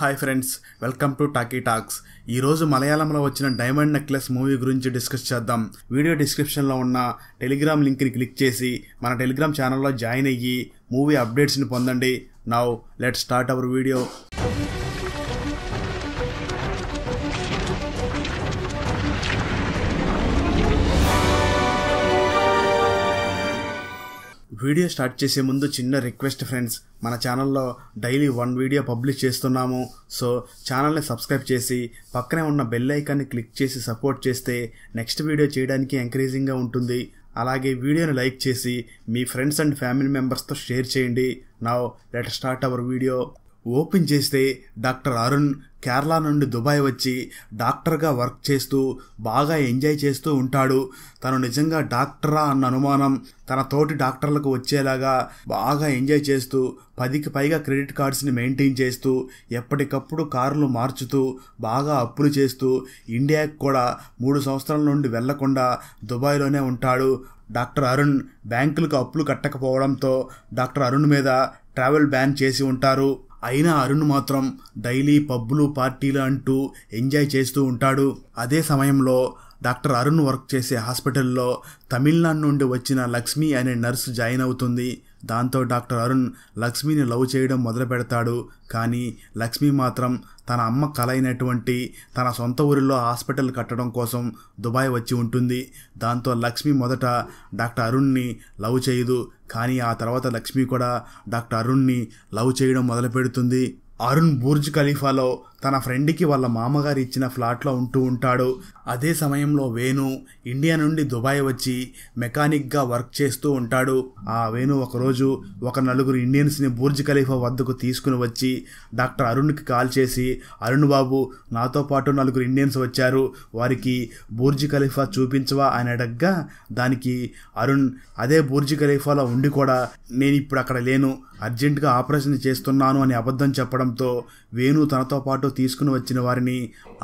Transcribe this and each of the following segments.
hi friends welcome to talkie talks ఈరోజు మలయాళంలో వచ్చిన డైమండ్ నెక్లెస్ మూవీ గురించి డిస్కస్ చేద్దాం వీడియో డిస్క్రిప్షన్లో ఉన్న టెలిగ్రామ్ లింక్ని క్లిక్ చేసి మన టెలిగ్రామ్ ఛానల్లో జాయిన్ అయ్యి మూవీ అప్డేట్స్ని పొందండి now let start our video video start చేసే ముందు చిన్న రిక్వెస్ట్ ఫ్రెండ్స్ మన ఛానల్లో డైలీ వన్ వీడియో పబ్లిష్ చేస్తున్నాము సో ఛానల్ని సబ్స్క్రైబ్ చేసి పక్కనే ఉన్న బెల్ ఐకాన్ని క్లిక్ చేసి సపోర్ట్ చేస్తే నెక్స్ట్ వీడియో చేయడానికి ఎంకరేజింగ్గా ఉంటుంది అలాగే వీడియోని లైక్ చేసి మీ ఫ్రెండ్స్ అండ్ ఫ్యామిలీ మెంబర్స్తో షేర్ చేయండి నా let start our video open చేస్తే డాక్టర్ అరుణ్ కేరళ నుండి దుబాయ్ వచ్చి డాక్టర్గా వర్క్ చేస్తూ బాగా ఎంజాయ్ చేస్తూ ఉంటాడు తను నిజంగా డాక్టరా అన్న అనుమానం తన తోటి డాక్టర్లకు వచ్చేలాగా బాగా ఎంజాయ్ చేస్తూ పదికి పైగా క్రెడిట్ కార్డ్స్ని మెయింటైన్ చేస్తూ ఎప్పటికప్పుడు కార్లు మార్చుతూ బాగా అప్పులు చేస్తూ ఇండియాకు కూడా మూడు సంవత్సరాల నుండి వెళ్లకుండా దుబాయ్లోనే ఉంటాడు డాక్టర్ అరుణ్ బ్యాంకులకు అప్పులు కట్టకపోవడంతో డాక్టర్ అరుణ్ మీద ట్రావెల్ బ్యాన్ చేసి ఉంటారు అయినా అరుణ్ మాత్రం డైలీ పబ్బులు పార్టీలు అంటూ ఎంజాయ్ చేస్తూ ఉంటాడు అదే సమయంలో డాక్టర్ అరుణ్ వర్క్ చేసే హాస్పిటల్లో తమిళనాడు నుండి వచ్చిన లక్ష్మి అనే నర్సు జాయిన్ అవుతుంది దాంతో డాక్టర్ అరుణ్ లక్ష్మిని లవ్ చేయడం మొదలు పెడతాడు కానీ లక్ష్మి మాత్రం తన అమ్మ కలైనటువంటి తన సొంత ఊరిలో హాస్పిటల్ కట్టడం కోసం దుబాయ్ వచ్చి ఉంటుంది దాంతో లక్ష్మి మొదట డాక్టర్ అరుణ్ని లవ్ చేయదు కానీ ఆ తర్వాత లక్ష్మి కూడా డాక్టర్ అరుణ్ని లవ్ చేయడం మొదలు పెడుతుంది అరుణ్ బుర్జ్ ఖలీఫాలో తన ఫ్రెండ్కి వాళ్ళ మామగారు ఇచ్చిన ఫ్లాట్లో ఉంటూ ఉంటాడు అదే సమయంలో వేణు ఇండియా నుండి దుబాయ్ వచ్చి మెకానిక్గా వర్క్ చేస్తూ ఉంటాడు ఆ వేణు ఒకరోజు ఒక నలుగురు ఇండియన్స్ని బూర్జ్ ఖలీఫా వద్దకు తీసుకుని వచ్చి డాక్టర్ అరుణ్కి కాల్ చేసి అరుణ్ బాబు నాతో పాటు నలుగురు ఇండియన్స్ వచ్చారు వారికి బూర్జ్ ఖలీఫా చూపించవా అని అడగ్గా దానికి అరుణ్ అదే బూర్జ్ ఖలీఫాలో ఉండి కూడా నేను ఇప్పుడు అక్కడ లేను అర్జెంటుగా ఆపరేషన్ చేస్తున్నాను అని అబద్ధం చెప్పడంతో వేణు తనతో పాటు తీసుకుని వచ్చిన వారిని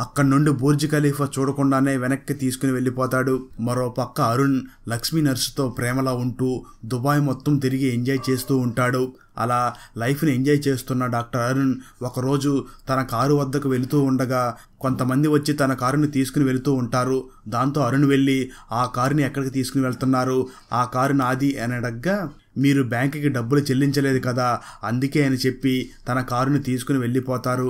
అక్కడి నుండి బుర్జ్ ఖలీఫా చూడకుండానే వెనక్కి తీసుకుని వెళ్ళిపోతాడు మరో పక్క అరుణ్ లక్ష్మీ నర్సుతో ప్రేమలా ఉంటూ దుబాయ్ మొత్తం తిరిగి ఎంజాయ్ చేస్తూ ఉంటాడు అలా లైఫ్ని ఎంజాయ్ చేస్తున్న డాక్టర్ అరుణ్ ఒకరోజు తన కారు వద్దకు వెళుతూ ఉండగా కొంతమంది వచ్చి తన కారుని తీసుకుని వెళుతూ ఉంటారు దాంతో అరుణ్ వెళ్ళి ఆ కారుని ఎక్కడికి తీసుకుని వెళ్తున్నారు ఆ కారు నాది అని అడగ్గా మీరు బ్యాంకుకి డబ్బులు చెల్లించలేదు కదా అందుకే అని చెప్పి తన కారుని తీసుకుని వెళ్ళిపోతారు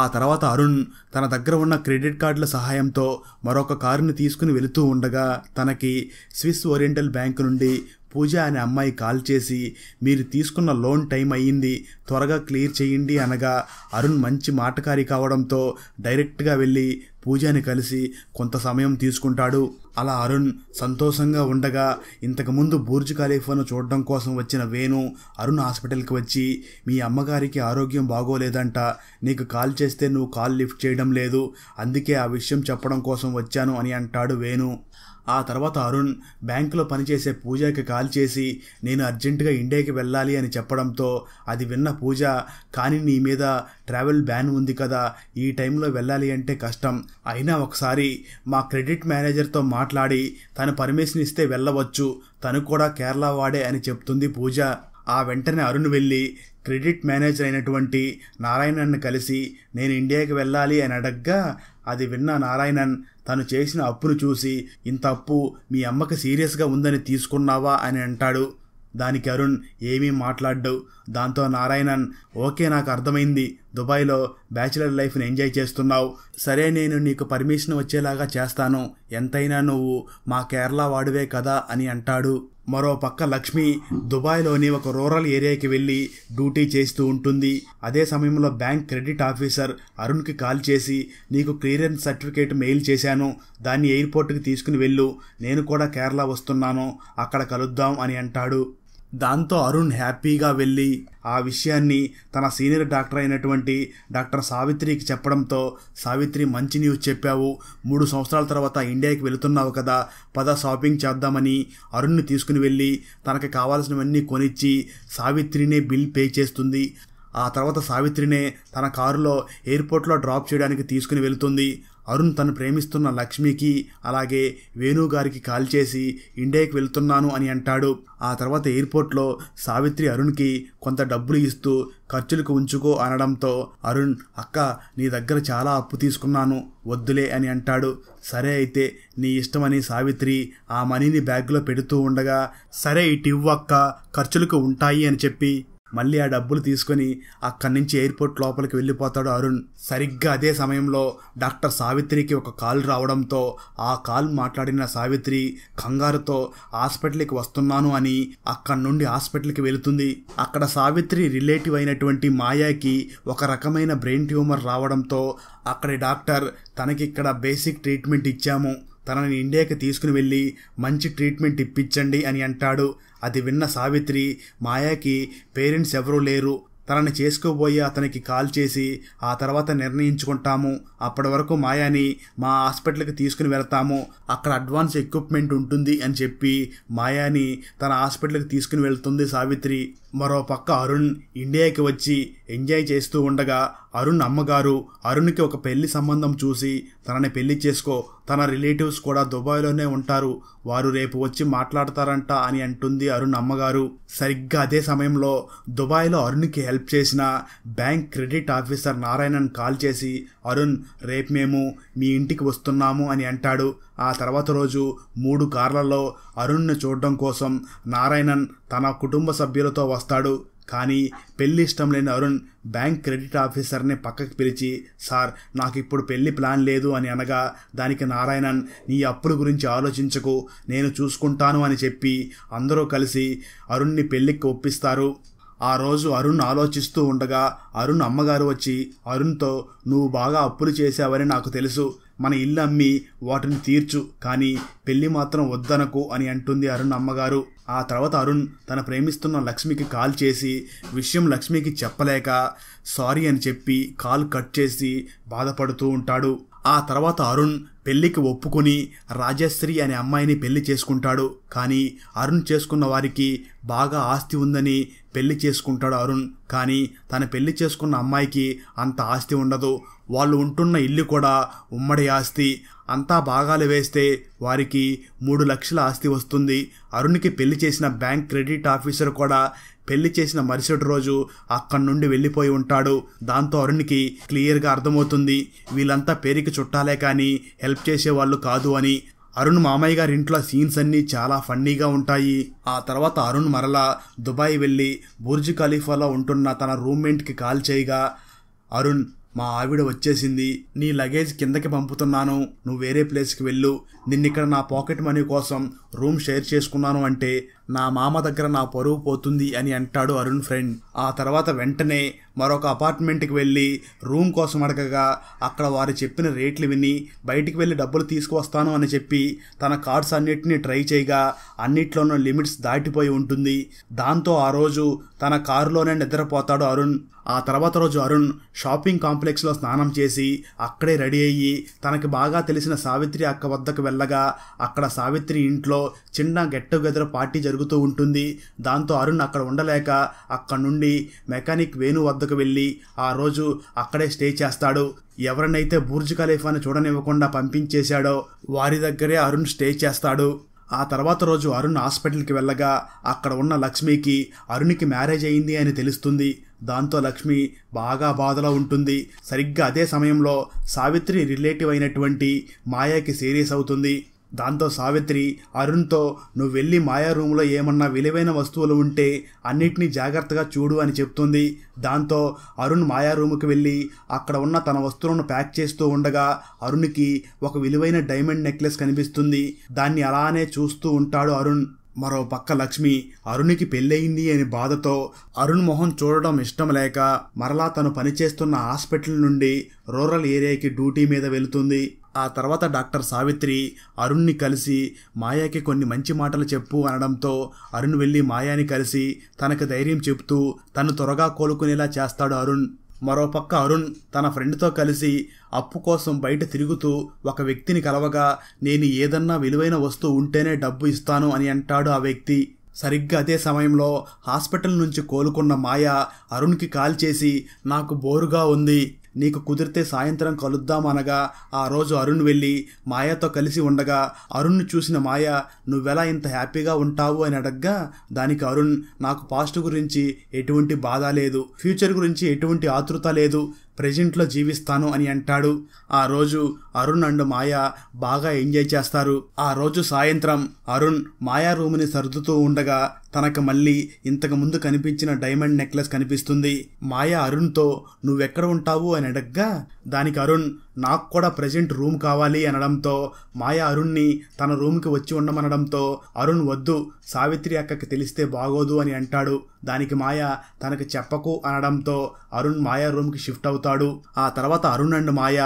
ఆ తర్వాత అరుణ్ తన దగ్గర ఉన్న క్రెడిట్ కార్డుల సహాయంతో మరొక కారుని తీసుకుని వెళుతూ ఉండగా తనకి స్విస్ ఓరియంటల్ బ్యాంక్ నుండి పూజ అనే అమ్మాయి కాల్ చేసి మీరు తీసుకున్న లోన్ టైం అయ్యింది త్వరగా క్లియర్ చేయండి అనగా అరుణ్ మంచి మాటకారి కావడంతో డైరెక్ట్గా వెళ్ళి పూజని కలిసి కొంత సమయం తీసుకుంటాడు అలా అరుణ్ సంతోషంగా ఉండగా ఇంతకుముందు బూర్జు ఖలీఫాను చూడడం కోసం వచ్చిన వేణు అరుణ్ హాస్పిటల్కి వచ్చి మీ అమ్మగారికి ఆరోగ్యం బాగోలేదంట నీకు కాల్ చేస్తే నువ్వు కాల్ లిఫ్ట్ చేయడం లేదు అందుకే ఆ విషయం చెప్పడం కోసం వచ్చాను అని అంటాడు వేణు ఆ తర్వాత అరుణ్ బ్యాంకులో పనిచేసే పూజకి కాల్ చేసి నేను అర్జెంటుగా ఇండియాకి వెళ్ళాలి అని చెప్పడంతో అది విన్న పూజ కానీ నీ మీద ట్రావెల్ బ్యాన్ ఉంది కదా ఈ టైంలో వెళ్ళాలి అంటే కష్టం అయినా ఒకసారి మా క్రెడిట్ మేనేజర్తో మా మాట్లాడి తను పర్మిషన్ ఇస్తే వెళ్ళవచ్చు తను కూడా కేరళ వాడే అని చెప్తుంది పూజ ఆ వెంటనే అరుణ్ వెళ్ళి క్రెడిట్ మేనేజర్ అయినటువంటి నారాయణన్ను కలిసి నేను ఇండియాకి వెళ్ళాలి అని అడగ్గా అది విన్న నారాయణన్ తను చేసిన అప్పును చూసి ఇంత అప్పు మీ అమ్మకి సీరియస్గా ఉందని తీసుకున్నావా అని అంటాడు దానికి అరుణ్ ఏమీ మాట్లాడ్డు దాంతో నారాయణన్ ఓకే నాకు అర్థమైంది దుబాయ్లో బ్యాచిలర్ లైఫ్ని ఎంజాయ్ చేస్తున్నావు సరే నేను నీకు పర్మిషన్ వచ్చేలాగా చేస్తాను ఎంతైనా నువ్వు మా కేరళ వాడువే కదా అని అంటాడు మరో పక్క లక్ష్మి దుబాయ్లోని ఒక రూరల్ ఏరియాకి వెళ్ళి డ్యూటీ చేస్తూ ఉంటుంది అదే సమయంలో బ్యాంక్ క్రెడిట్ ఆఫీసర్ అరుణ్కి కాల్ చేసి నీకు క్లియరెన్స్ సర్టిఫికేట్ మెయిల్ చేశాను దాన్ని ఎయిర్పోర్ట్కి తీసుకుని వెళ్ళు నేను కూడా కేరళ వస్తున్నాను అక్కడ కలుద్దాం అని అంటాడు దాంతో అరుణ్ హ్యాపీగా వెళ్ళి ఆ విషయాన్ని తన సీనియర్ డాక్టర్ అయినటువంటి డాక్టర్ సావిత్రికి చెప్పడంతో సావిత్రి మంచి న్యూస్ చెప్పావు మూడు సంవత్సరాల తర్వాత ఇండియాకి వెళుతున్నావు కదా పద షాపింగ్ చేద్దామని అరుణ్ని తీసుకుని వెళ్ళి తనకి కావాల్సినవన్నీ కొనిచ్చి సావిత్రినే బిల్ పే చేస్తుంది ఆ తర్వాత సావిత్రినే తన కారులో ఎయిర్పోర్ట్లో డ్రాప్ చేయడానికి తీసుకుని వెళుతుంది అరుణ్ తను ప్రేమిస్తున్న లక్ష్మికి అలాగే వేణుగారికి కాల్ చేసి ఇండియాకి వెళ్తున్నాను అని అంటాడు ఆ తర్వాత ఎయిర్పోర్ట్లో సావిత్రి అరుణ్కి కొంత డబ్బులు ఇస్తూ ఖర్చులకు ఉంచుకో అనడంతో అరుణ్ అక్క నీ దగ్గర చాలా అప్పు తీసుకున్నాను వద్దులే అని అంటాడు సరే అయితే నీ ఇష్టమని సావిత్రి ఆ మనీని బ్యాగ్లో పెడుతూ ఉండగా సరే ఇటు అక్క ఖర్చులకు ఉంటాయి అని చెప్పి మళ్ళీ ఆ డబ్బులు తీసుకొని అక్కడి నుంచి ఎయిర్పోర్ట్ లోపలికి వెళ్ళిపోతాడు అరుణ్ సరిగ్గా అదే సమయంలో డాక్టర్ సావిత్రికి ఒక కాల్ రావడంతో ఆ కాల్ మాట్లాడిన సావిత్రి కంగారుతో హాస్పిటల్కి వస్తున్నాను అని అక్కడి నుండి హాస్పిటల్కి వెళుతుంది అక్కడ సావిత్రి రిలేటివ్ అయినటువంటి మాయాకి ఒక రకమైన బ్రెయిన్ ట్యూమర్ రావడంతో అక్కడి డాక్టర్ తనకిక్కడ బేసిక్ ట్రీట్మెంట్ ఇచ్చాము తనని ఇండియాకి తీసుకుని వెళ్ళి మంచి ట్రీట్మెంట్ ఇప్పించండి అని అంటాడు అది విన్న సావిత్రి మాయాకి పేరెంట్స్ ఎవరూ లేరు తనని చేసుకోబోయి అతనికి కాల్ చేసి ఆ తర్వాత నిర్ణయించుకుంటాము అప్పటి వరకు మాయాని మా హాస్పిటల్కి తీసుకుని వెళ్తాము అక్కడ అడ్వాన్స్ ఎక్విప్మెంట్ ఉంటుంది అని చెప్పి మాయాని తన హాస్పిటల్కి తీసుకుని వెళ్తుంది సావిత్రి మరోపక్క అరుణ్ ఇండియాకి వచ్చి ఎంజాయ్ చేస్తూ ఉండగా అరుణ్ అమ్మగారు అరుణ్కి ఒక పెళ్లి సంబంధం చూసి తనని పెళ్లి చేసుకో తన రిలేటివ్స్ కూడా దుబాయ్లోనే ఉంటారు వారు రేపు వచ్చి మాట్లాడతారంట అని అంటుంది అరుణ్ అమ్మగారు సరిగ్గా అదే సమయంలో దుబాయ్లో అరుణ్కి హెల్ప్ చేసిన bank credit officer Narayanan call చేసి అరుణ్ రేపు మేము మీ ఇంటికి వస్తున్నాము అని అంటాడు ఆ తర్వాత రోజు మూడు కార్లలో అరుణ్ను చూడడం కోసం నారాయణన్ తన కుటుంబ సభ్యులతో వస్తాడు కానీ పెళ్లి ఇష్టం లేని అరుణ్ బ్యాంక్ క్రెడిట్ ఆఫీసర్ని పక్కకి పిలిచి సార్ నాకు ఇప్పుడు పెళ్లి ప్లాన్ లేదు అని అనగా దానికి నారాయణన్ నీ అప్పుల గురించి ఆలోచించకు నేను చూసుకుంటాను అని చెప్పి అందరూ కలిసి అరుణ్ని పెళ్లికి ఒప్పిస్తారు ఆ రోజు అరుణ్ ఆలోచిస్తూ ఉండగా అరుణ్ అమ్మగారు వచ్చి అరుణ్తో నువ్వు బాగా అప్పులు చేసావని నాకు తెలుసు మన ఇల్లు అమ్మి వాటిని తీర్చు కానీ పెళ్లి మాత్రం వద్దనకు అని అంటుంది అరుణ్ అమ్మగారు ఆ తర్వాత అరుణ్ తన ప్రేమిస్తున్న లక్ష్మికి కాల్ చేసి విషయం లక్ష్మికి చెప్పలేక సారీ అని చెప్పి కాల్ కట్ చేసి బాధపడుతూ ఉంటాడు ఆ తర్వాత అరుణ్ పెళ్లికి ఒప్పుకుని రాజశ్రీ అనే అమ్మాయిని పెళ్లి చేసుకుంటాడు కానీ అరుణ్ చేసుకున్న వారికి బాగా ఆస్తి ఉందని పెళ్లి చేసుకుంటాడు అరుణ్ కానీ తన పెళ్లి చేసుకున్న అమ్మాయికి అంత ఆస్తి ఉండదు వాళ్ళు ఉంటున్న ఇల్లు కూడా ఉమ్మడి ఆస్తి అంతా భాగాలు వేస్తే వారికి మూడు లక్షల ఆస్తి వస్తుంది అరుణ్కి పెళ్లి చేసిన బ్యాంక్ క్రెడిట్ ఆఫీసర్ కూడా పెళ్లి చేసిన మరుసటి రోజు అక్కడి నుండి వెళ్ళిపోయి ఉంటాడు దాంతో అరుణ్కి క్లియర్గా అర్థమవుతుంది వీళ్ళంతా పేరుకి చుట్టాలే కానీ హెల్ప్ చేసేవాళ్ళు కాదు అని అరుణ్ మామయ్య గారి ఇంట్లో సీన్స్ అన్నీ చాలా ఫన్నీగా ఉంటాయి ఆ తర్వాత అరుణ్ మరలా దుబాయ్ వెళ్ళి బుర్జ్ ఖలీఫాలో ఉంటున్న తన రూమ్మేట్కి కాల్ చేయగా అరుణ్ మా ఆవిడ వచ్చేసింది నీ లగేజ్ కిందకి పంపుతున్నాను నువ్వు వేరే ప్లేస్కి వెళ్ళు నిన్నిక్కడ నా పాకెట్ మనీ కోసం రూమ్ షేర్ చేసుకున్నాను అంటే నా మామ దగ్గర నా పరువు పోతుంది అని అంటాడు అరుణ్ ఫ్రెండ్ ఆ తర్వాత వెంటనే మరొక అపార్ట్మెంట్కి వెళ్ళి రూమ్ కోసం అడగగా అక్కడ వారు చెప్పిన రేట్లు విని బయటికి వెళ్ళి డబ్బులు తీసుకువస్తాను అని చెప్పి తన కార్డ్స్ అన్నిటినీ ట్రై చేయగా అన్నిట్లోనూ లిమిట్స్ దాటిపోయి ఉంటుంది దాంతో ఆ రోజు తన కారులోనే నిద్రపోతాడు అరుణ్ ఆ తర్వాత రోజు అరుణ్ షాపింగ్ కాంప్లెక్స్లో స్నానం చేసి అక్కడే రెడీ అయ్యి తనకి బాగా తెలిసిన సావిత్రి అక్క వద్దకు వెళ్ళగా అక్కడ సావిత్రి ఇంట్లో చిన్న గెట్ టుగెదర్ పార్టీ జరుగుతూ ఉంటుంది దాంతో అరుణ్ అక్కడ ఉండలేక అక్కడ నుండి మెకానిక్ వేణు వద్దకు వెళ్ళి ఆ రోజు అక్కడే స్టే చేస్తాడు ఎవరినైతే బుర్జ్ ఖలీఫాను చూడనివ్వకుండా పంపించేశాడో వారి దగ్గరే అరుణ్ స్టే చేస్తాడు ఆ తర్వాత రోజు అరుణ్ హాస్పిటల్కి వెళ్ళగా అక్కడ ఉన్న లక్ష్మికి అరుణ్కి మ్యారేజ్ అయింది అని తెలుస్తుంది దాంతో లక్ష్మి బాగా బాధలో ఉంటుంది సరిగ్గా అదే సమయంలో సావిత్రి రిలేటివ్ అయినటువంటి మాయాకి సీరియస్ అవుతుంది దాంతో సావిత్రి అరుణ్తో నువ్వు వెళ్ళి మాయా రూమ్లో ఏమన్నా విలువైన వస్తువులు ఉంటే అన్నిటినీ జాగ్రత్తగా చూడు అని చెప్తుంది దాంతో అరుణ్ మాయా రూమ్కి వెళ్ళి అక్కడ ఉన్న తన వస్తువులను ప్యాక్ చేస్తూ ఉండగా అరుణ్కి ఒక విలువైన డైమండ్ నెక్లెస్ కనిపిస్తుంది దాన్ని అలానే చూస్తూ ఉంటాడు అరుణ్ మరో పక్క లక్ష్మి అరుణ్కి పెళ్ళయింది అని బాధతో అరుణ్ మోహన్ చూడడం ఇష్టం లేక మరలా తను పనిచేస్తున్న హాస్పిటల్ నుండి రూరల్ ఏరియాకి డ్యూటీ మీద వెళుతుంది ఆ తర్వాత డాక్టర్ సావిత్రి అరుణ్ని కలిసి మాయాకి కొన్ని మంచి మాటలు చెప్పు అనడంతో అరుణ్ వెళ్ళి మాయాని కలిసి తనకు ధైర్యం చెప్తూ తను త్వరగా కోలుకునేలా చేస్తాడు అరుణ్ మరోపక్క అరుణ్ తన ఫ్రెండ్తో కలిసి అప్పు కోసం బయట తిరుగుతూ ఒక వ్యక్తిని కలవగా నేను ఏదన్నా విలువైన వస్తువు ఉంటేనే డబ్బు ఇస్తాను అని అంటాడు ఆ వ్యక్తి సరిగ్గా అదే సమయంలో హాస్పిటల్ నుంచి కోలుకున్న మాయ అరుణ్కి కాల్ చేసి నాకు బోరుగా ఉంది నీకు కుదిరితే సాయంత్రం కలుద్దామనగా ఆ రోజు అరుణ్ వెళ్ళి మాయతో కలిసి ఉండగా అరుణ్ను చూసిన మాయ నువ్వెలా ఇంత హ్యాపీగా ఉంటావు అని అడగ్గా దానికి అరుణ్ నాకు పాస్ట్ గురించి ఎటువంటి బాధ లేదు ఫ్యూచర్ గురించి ఎటువంటి ఆతృత లేదు ప్రజెంట్లో జీవిస్తాను అని అంటాడు ఆ రోజు అరుణ్ అండ్ మాయా బాగా ఎంజాయ్ చేస్తారు ఆ రోజు సాయంత్రం అరుణ్ మాయా రూమ్ని సర్దుతూ ఉండగా తనకు మళ్ళీ ఇంతకు ముందు కనిపించిన డైమండ్ నెక్లెస్ కనిపిస్తుంది మాయా అరుణ్తో నువ్వెక్కడ ఉంటావు అని అడగ్గా దానికి అరుణ్ నాకు కూడా ప్రజెంట్ రూమ్ కావాలి అనడంతో మాయా అరుణ్ని తన రూమ్కి వచ్చి ఉండమనడంతో అరుణ్ వద్దు సావిత్రి అక్కకి తెలిస్తే బాగోదు అని అంటాడు దానికి మాయ తనకి చెప్పకు అనడంతో అరుణ్ మాయా రూమ్కి షిఫ్ట్ అవుతాడు ఆ తర్వాత అరుణ్ అండ్ మాయ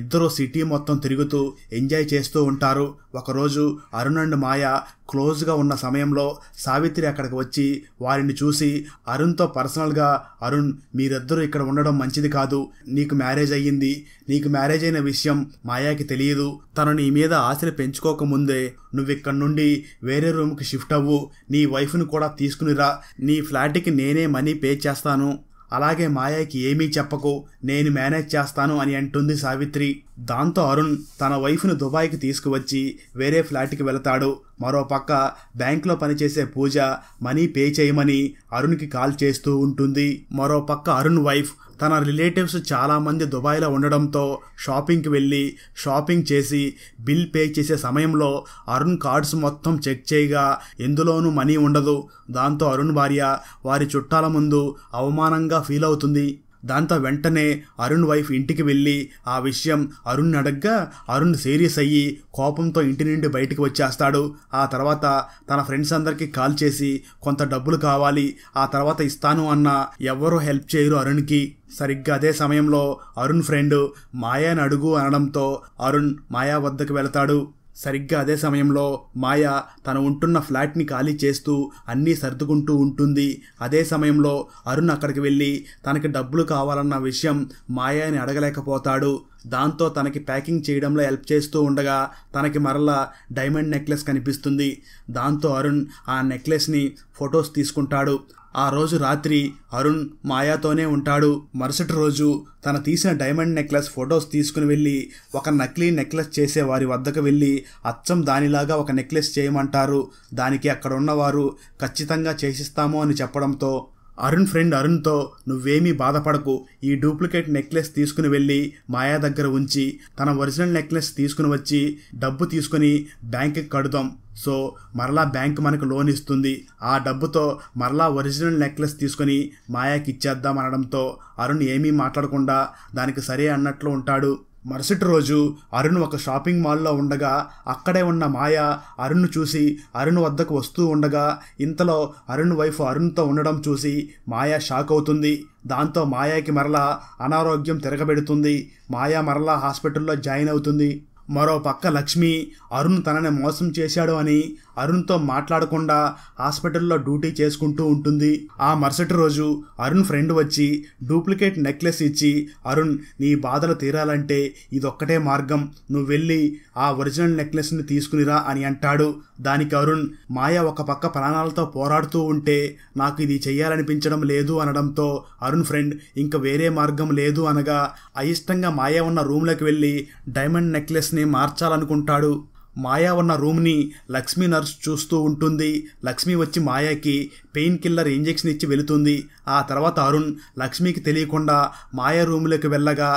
ఇద్దరు సిటీ మొత్తం తిరుగుతూ ఎంజాయ్ చేస్తూ ఉంటారు ఒకరోజు అరుణ్ అండ్ మాయ క్లోజ్గా ఉన్న సమయంలో సావిత్రి అక్కడికి వచ్చి వారిని చూసి అరుణ్తో పర్సనల్గా అరుణ్ మీరిద్దరూ ఇక్కడ ఉండడం మంచిది కాదు నీకు మ్యారేజ్ అయ్యింది నీకు మ్యారేజ్ అయిన విషయం మాయాకి తెలియదు తను నీ మీద ఆశలు పెంచుకోకముందే నువ్వు నుండి వేరే రూమ్కి షిఫ్ట్ అవ్వు నీ వైఫ్ను కూడా తీసుకునిరా నీ ఫ్లాట్కి నేనే మనీ పే చేస్తాను అలాగే మాయాకి ఏమీ చెప్పకు నేను మేనేజ్ చేస్తాను అని అంటుంది సావిత్రి దాంతో అరుణ్ తన వైఫ్ను దుబాయ్కి తీసుకువచ్చి వేరే ఫ్లాట్కి వెళతాడు మరోపక్క బ్యాంక్లో పనిచేసే పూజ మనీ పే చేయమని అరుణ్కి కాల్ చేస్తూ ఉంటుంది మరోపక్క అరుణ్ వైఫ్ తన రిలేటివ్స్ చాలామంది దుబాయ్లో ఉండడంతో షాపింగ్కి వెళ్ళి షాపింగ్ చేసి బిల్ పే చేసే సమయంలో అరుణ్ కార్డ్స్ మొత్తం చెక్ చేయగా ఎందులోనూ మనీ ఉండదు దాంతో అరుణ్ భార్య వారి చుట్టాల ముందు అవమానంగా ఫీల్ అవుతుంది దాంతో వెంటనే అరుణ్ వైఫ్ ఇంటికి వెళ్ళి ఆ విషయం అరుణ్ అడగ్గా అరుణ్ సీరియస్ అయ్యి కోపంతో ఇంటి నుండి బయటికి వచ్చేస్తాడు ఆ తర్వాత తన ఫ్రెండ్స్ అందరికీ కాల్ చేసి కొంత డబ్బులు కావాలి ఆ తర్వాత ఇస్తాను అన్న ఎవరు హెల్ప్ చేయరు అరుణ్కి సరిగ్గా అదే సమయంలో అరుణ్ ఫ్రెండ్ మాయాని అడుగు అనడంతో అరుణ్ మాయా వద్దకు వెళతాడు సరిగ్గా అదే సమయంలో మాయా తను ఉంటున్న ఫ్లాట్ని ఖాళీ చేస్తూ అన్నీ సర్దుకుంటూ ఉంటుంది అదే సమయంలో అరుణ్ అక్కడికి వెళ్ళి తనకి డబ్బులు కావాలన్న విషయం మాయాని అడగలేకపోతాడు దాంతో తనకి ప్యాకింగ్ చేయడంలో హెల్ప్ చేస్తూ ఉండగా తనకి మరలా డైమండ్ నెక్లెస్ కనిపిస్తుంది దాంతో అరుణ్ ఆ నెక్లెస్ని ఫొటోస్ తీసుకుంటాడు ఆ రోజు రాత్రి అరుణ్ మాయాతోనే ఉంటాడు మరుసటి రోజు తన తీసిన డైమండ్ నెక్లెస్ ఫొటోస్ తీసుకుని వెళ్ళి ఒక నకిలీ నెక్లెస్ చేసే వారి వద్దకు వెళ్ళి అచ్చం దానిలాగా ఒక నెక్లెస్ చేయమంటారు దానికి అక్కడ ఉన్నవారు ఖచ్చితంగా చేసిస్తాము అని చెప్పడంతో అరుణ్ ఫ్రెండ్ అరుణ్తో నువ్వేమీ బాధపడకు ఈ డూప్లికేట్ నెక్లెస్ తీసుకుని వెళ్ళి మాయా దగ్గర ఉంచి తన ఒరిజినల్ నెక్లెస్ తీసుకుని వచ్చి డబ్బు తీసుకుని బ్యాంక్కి కడుదాం సో మరలా బ్యాంక్ మనకు లోన్ ఇస్తుంది ఆ డబ్బుతో మరలా ఒరిజినల్ నెక్లెస్ తీసుకొని మాయాకి ఇచ్చేద్దాం అనడంతో అరుణ్ ఏమీ మాట్లాడకుండా దానికి సరే అన్నట్లు ఉంటాడు మరుసటి రోజు అరుణ్ ఒక షాపింగ్ మాల్లో ఉండగా అక్కడే ఉన్న మాయ అరుణ్ చూసి అరుణ్ వద్దకు వస్తూ ఉండగా ఇంతలో అరుణ్ వైఫ్ అరుణ్తో ఉండడం చూసి మాయ షాక్ అవుతుంది దాంతో మాయాకి మరలా అనారోగ్యం తిరగబెడుతుంది మాయా మరలా హాస్పిటల్లో జాయిన్ అవుతుంది మరో పక్క లక్ష్మి అరుణ్ తనని మోసం చేశాడు అని అరుణ్తో మాట్లాడకుండా హాస్పిటల్లో డ్యూటీ చేసుకుంటూ ఉంటుంది ఆ మరుసటి రోజు అరుణ్ ఫ్రెండ్ వచ్చి డూప్లికేట్ నెక్లెస్ ఇచ్చి అరుణ్ నీ బాధలు తీరాలంటే ఇదొక్కటే మార్గం నువ్వు వెళ్ళి ఆ ఒరిజినల్ నెక్లెస్ని తీసుకునిరా అని అంటాడు దానికి అరుణ్ మాయ ఒక పక్క ప్రాణాలతో పోరాడుతూ ఉంటే నాకు ఇది చేయాలనిపించడం లేదు అనడంతో అరుణ్ ఫ్రెండ్ ఇంకా వేరే మార్గం లేదు అనగా అయిష్టంగా మాయ ఉన్న రూమ్లోకి వెళ్ళి డైమండ్ నెక్లెస్ని మార్చాలనుకుంటాడు మాయా ఉన్న రూమ్ని లక్ష్మీ నర్స్ చూస్తూ ఉంటుంది లక్ష్మి వచ్చి మాయాకి పెయిన్ కిల్లర్ ఇంజెక్షన్ ఇచ్చి వెళుతుంది ఆ తర్వాత అరుణ్ లక్ష్మికి తెలియకుండా మాయా రూమ్లోకి వెళ్ళగా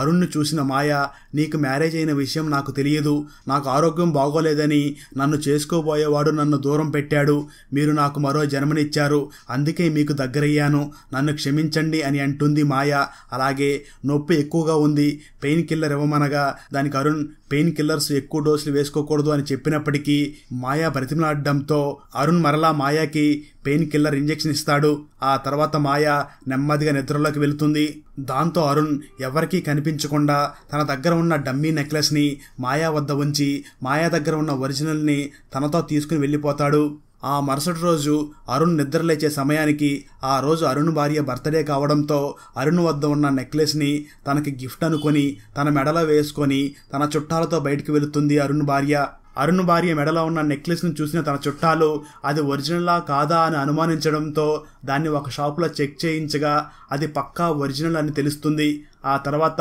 అరుణ్ను చూసిన మాయ నీకు మ్యారేజ్ అయిన విషయం నాకు తెలియదు నాకు ఆరోగ్యం బాగోలేదని నన్ను చేసుకోబోయేవాడు నన్ను దూరం పెట్టాడు మీరు నాకు మరో జన్మనిచ్చారు అందుకే మీకు దగ్గరయ్యాను నన్ను క్షమించండి అని అంటుంది మాయ అలాగే నొప్పి ఎక్కువగా ఉంది పెయిన్ కిల్లర్ ఇవ్వమనగా దానికి అరుణ్ పెయిన్ కిల్లర్స్ ఎక్కువ డోసులు వేసుకోకూడదు అని చెప్పినప్పటికీ మాయా బ్రతిమలాడడంతో అరుణ్ మరలా మాయాకి పెయిన్ కిల్లర్ ఇంజెక్షన్ ఇస్తాడు ఆ తర్వాత మాయా నెమ్మదిగా నిద్రలోకి వెళుతుంది దాంతో అరుణ్ ఎవరికీ కనిపించకుండా తన దగ్గర ఉన్న డమ్మీ నెక్లెస్ని మాయా వద్ద ఉంచి మాయా దగ్గర ఉన్న ఒరిజినల్ని తనతో తీసుకుని వెళ్ళిపోతాడు ఆ మరుసటి రోజు అరుణ్ నిద్రలేచే సమయానికి ఆ రోజు అరుణ్ భార్య బర్త్డే కావడంతో అరుణ్ వద్ద ఉన్న నెక్లెస్ని తనకి గిఫ్ట్ అనుకొని తన మెడలో వేసుకొని తన చుట్టాలతో బయటికి వెళుతుంది అరుణ్ భార్య అరుణ్ భార్య మెడలో ఉన్న నెక్లెస్ను చూసిన తన చుట్టాలు అది ఒరిజినలా కాదా అని అనుమానించడంతో దాన్ని ఒక షాపులో చెక్ చేయించగా అది పక్కా ఒరిజినల్ అని తెలుస్తుంది ఆ తర్వాత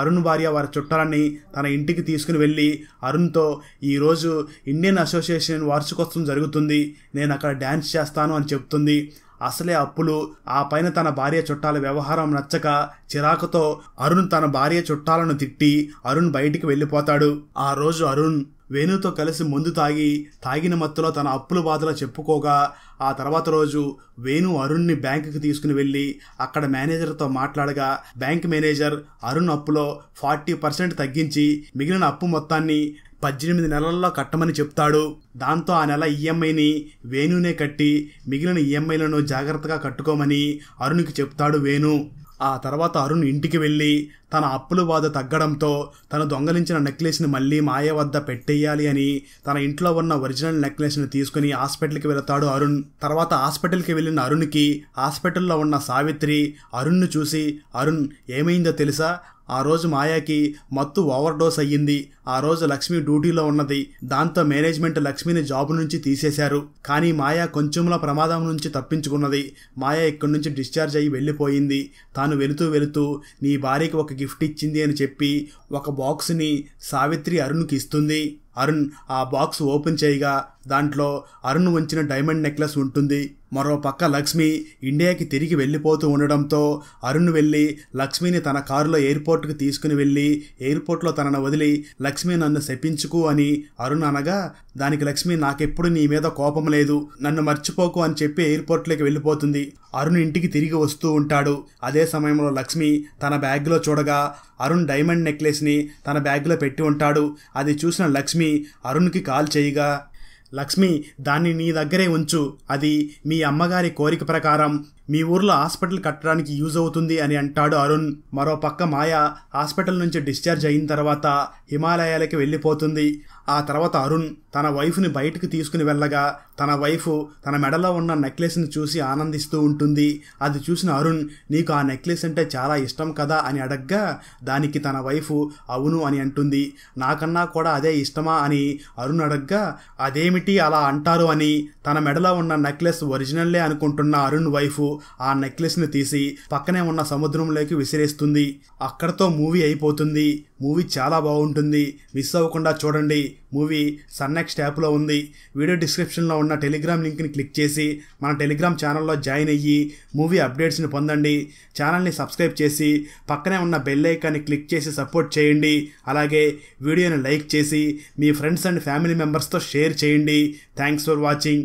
అరుణ్ భార్య వారి చుట్టాలని తన ఇంటికి తీసుకుని వెళ్ళి అరుణ్తో ఈరోజు ఇండియన్ అసోసియేషన్ వార్షికోత్సవం జరుగుతుంది నేను అక్కడ డ్యాన్స్ చేస్తాను అని చెప్తుంది అసలే అప్పులు ఆ పైన తన భార్య చుట్టాల వ్యవహారం నచ్చక చిరాకుతో అరుణ్ తన భార్య చుట్టాలను తిట్టి అరుణ్ బయటికి వెళ్ళిపోతాడు ఆ రోజు అరుణ్ వేణుతో కలిసి ముందు తాగి తాగిన మత్తులో తన అప్పుల బాధలో చెప్పుకోగా ఆ తర్వాత రోజు వేణు అరుణ్ని బ్యాంకుకి తీసుకుని వెళ్ళి అక్కడ మేనేజర్తో మాట్లాడగా బ్యాంక్ మేనేజర్ అరుణ్ అప్పులో ఫార్టీ పర్సెంట్ తగ్గించి మిగిలిన అప్పు మొత్తాన్ని పద్దెనిమిది నెలల్లో కట్టమని చెప్తాడు దాంతో ఆ నెల ఈఎంఐని వేణునే కట్టి మిగిలిన ఈఎంఐలను జాగ్రత్తగా కట్టుకోమని అరుణ్కి చెప్తాడు వేణు ఆ తర్వాత అరుణ్ ఇంటికి వెళ్ళి తన అప్పుల బాధ తగ్గడంతో తను దొంగలించిన నెక్లెస్ని మళ్ళీ మాయ వద్ద పెట్టేయాలి అని తన ఇంట్లో ఉన్న ఒరిజినల్ నెక్లెస్ని తీసుకుని హాస్పిటల్కి వెళతాడు అరుణ్ తర్వాత హాస్పిటల్కి వెళ్ళిన అరుణ్కి హాస్పిటల్లో ఉన్న సావిత్రి అరుణ్ను చూసి అరుణ్ ఏమైందో తెలుసా ఆ రోజు మాయాకి మత్తు ఓవర్ డోస్ అయ్యింది ఆ రోజు లక్ష్మి డ్యూటీలో ఉన్నది దాంతో మేనేజ్మెంట్ లక్ష్మిని జాబ్ నుంచి తీసేశారు కానీ మాయా కొంచెంలో ప్రమాదం నుంచి తప్పించుకున్నది మాయా ఇక్కడి నుంచి డిశ్చార్జ్ అయ్యి వెళ్ళిపోయింది తాను వెళుతూ వెళుతూ నీ భార్యకి ఒక గిఫ్ట్ ఇచ్చింది అని చెప్పి ఒక బాక్స్ని సావిత్రి అరుణ్కి ఇస్తుంది అరుణ్ ఆ బాక్స్ ఓపెన్ చేయగా దాంట్లో అరుణ్ ఉంచిన డైమండ్ నెక్లెస్ ఉంటుంది మరో పక్క లక్ష్మి ఇండియాకి తిరిగి వెళ్ళిపోతూ ఉండడంతో అరుణ్ వెళ్ళి లక్ష్మిని తన కారులో ఎయిర్పోర్ట్కి తీసుకుని వెళ్ళి ఎయిర్పోర్ట్లో తనను వదిలి లక్ష్మి నన్ను శపించుకు అని అరుణ్ అనగా దానికి లక్ష్మి నాకెప్పుడు నీ మీద కోపం లేదు నన్ను మర్చిపోకు అని చెప్పి ఎయిర్పోర్ట్లోకి వెళ్ళిపోతుంది అరుణ్ ఇంటికి తిరిగి వస్తూ ఉంటాడు అదే సమయంలో లక్ష్మి తన బ్యాగ్లో చూడగా అరుణ్ డైమండ్ నెక్లెస్ని తన బ్యాగ్లో పెట్టి ఉంటాడు అది చూసిన లక్ష్మి లక్ష్మి అరుణ్కి కాల్ చేయగా లక్ష్మి దాన్ని నీ దగ్గరే ఉంచు అది మీ అమ్మగారి కోరిక ప్రకారం మీ ఊర్లో హాస్పిటల్ కట్టడానికి యూజ్ అవుతుంది అని అంటాడు అరుణ్ మరో పక్క మాయ హాస్పిటల్ నుంచి డిశ్చార్జ్ అయిన తర్వాత హిమాలయాలకి వెళ్ళిపోతుంది ఆ తర్వాత అరుణ్ తన వైఫ్ని బయటకు తీసుకుని వెళ్ళగా తన వైఫ్ తన మెడలో ఉన్న నెక్లెస్ని చూసి ఆనందిస్తూ ఉంటుంది అది చూసిన అరుణ్ నీకు ఆ నెక్లెస్ అంటే చాలా ఇష్టం కదా అని అడగ్గా దానికి తన వైఫ్ అవును అని అంటుంది నాకన్నా కూడా అదే ఇష్టమా అని అరుణ్ అడగ్గా అదేమిటి అలా అంటారు అని తన మెడలో ఉన్న నెక్లెస్ ఒరిజినల్లే అనుకుంటున్న అరుణ్ వైఫ్ ఆ నెక్లెస్ని తీసి పక్కనే ఉన్న సముద్రంలోకి విసిరేస్తుంది అక్కడతో మూవీ అయిపోతుంది మూవీ చాలా బాగుంటుంది మిస్ అవ్వకుండా చూడండి మూవీ సన్నెక్స్ ట్యాప్లో ఉంది వీడియో డిస్క్రిప్షన్లో ఉన్న టెలిగ్రామ్ లింక్ని క్లిక్ చేసి మన టెలిగ్రామ్ ఛానల్లో జాయిన్ అయ్యి మూవీ అప్డేట్స్ని పొందండి ఛానల్ని సబ్స్క్రైబ్ చేసి పక్కనే ఉన్న బెల్ ఐకాన్ని క్లిక్ చేసి సపోర్ట్ చేయండి అలాగే వీడియోని లైక్ చేసి మీ ఫ్రెండ్స్ అండ్ ఫ్యామిలీ మెంబర్స్తో షేర్ చేయండి థ్యాంక్స్ ఫర్ వాచింగ్